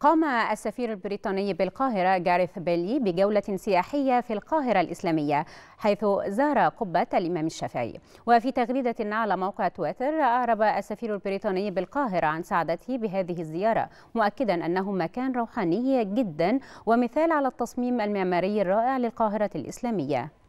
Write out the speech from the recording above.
قام السفير البريطاني بالقاهرة جاريث بيلي بجولة سياحية في القاهرة الإسلامية حيث زار قبة الإمام الشافعي وفي تغريدة على موقع تويتر أعرب السفير البريطاني بالقاهرة عن سعادته بهذه الزيارة مؤكدا أنه مكان روحاني جدا ومثال على التصميم المعماري الرائع للقاهرة الإسلامية